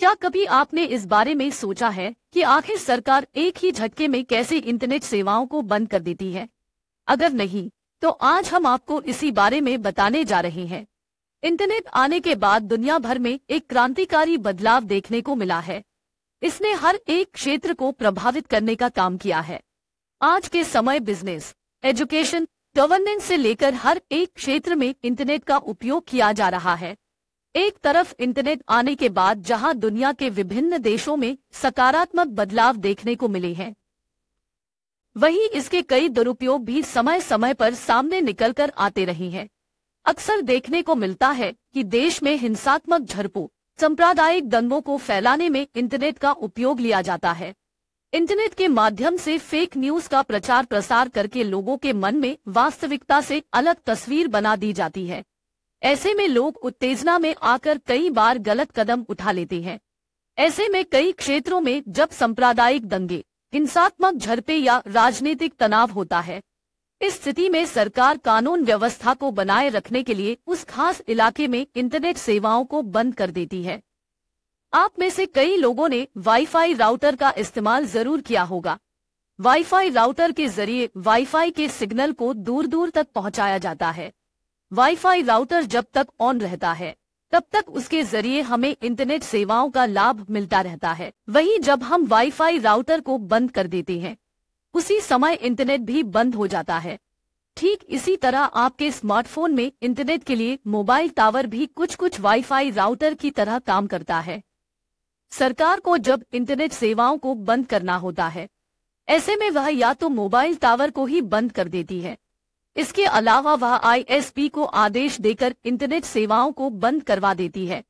क्या कभी आपने इस बारे में सोचा है कि आखिर सरकार एक ही झटके में कैसे इंटरनेट सेवाओं को बंद कर देती है अगर नहीं तो आज हम आपको इसी बारे में बताने जा रहे हैं इंटरनेट आने के बाद दुनिया भर में एक क्रांतिकारी बदलाव देखने को मिला है इसने हर एक क्षेत्र को प्रभावित करने का काम किया है आज के समय बिजनेस एजुकेशन गवर्नेंस से लेकर हर एक क्षेत्र में इंटरनेट का उपयोग किया जा रहा है एक तरफ इंटरनेट आने के बाद जहां दुनिया के विभिन्न देशों में सकारात्मक बदलाव देखने को मिले हैं वहीं इसके कई दुरुपयोग भी समय समय पर सामने निकलकर आते रहे हैं अक्सर देखने को मिलता है कि देश में हिंसात्मक झड़पों सांप्रदायिक दंगों को फैलाने में इंटरनेट का उपयोग लिया जाता है इंटरनेट के माध्यम से फेक न्यूज का प्रचार प्रसार करके लोगों के मन में वास्तविकता से अलग तस्वीर बना दी जाती है ऐसे में लोग उत्तेजना में आकर कई बार गलत कदम उठा लेते हैं ऐसे में कई क्षेत्रों में जब सांप्रदायिक दंगे हिंसात्मक झड़पे या राजनीतिक तनाव होता है इस स्थिति में सरकार कानून व्यवस्था को बनाए रखने के लिए उस खास इलाके में इंटरनेट सेवाओं को बंद कर देती है आप में से कई लोगों ने वाईफाई राउटर का इस्तेमाल जरूर किया होगा वाईफाई राउटर के जरिए वाईफाई के सिग्नल को दूर दूर तक पहुंचाया जाता है वाईफाई राउटर जब तक ऑन रहता है तब तक उसके जरिए हमें इंटरनेट सेवाओं का लाभ मिलता रहता है वहीं जब हम वाईफाई राउटर को बंद कर देते हैं उसी समय इंटरनेट भी बंद हो जाता है ठीक इसी तरह आपके स्मार्टफोन में इंटरनेट के लिए मोबाइल टावर भी कुछ कुछ वाईफाई राउटर की तरह काम करता है सरकार को जब इंटरनेट सेवाओं को बंद करना होता है ऐसे में वह या तो मोबाइल टावर को ही बंद कर देती है इसके अलावा वह आईएसपी को आदेश देकर इंटरनेट सेवाओं को बंद करवा देती है